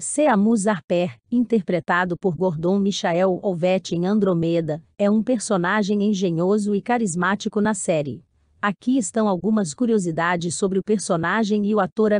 Seamus Arper, interpretado por Gordon Michael Olvete em Andromeda, é um personagem engenhoso e carismático na série. Aqui estão algumas curiosidades sobre o personagem e o ator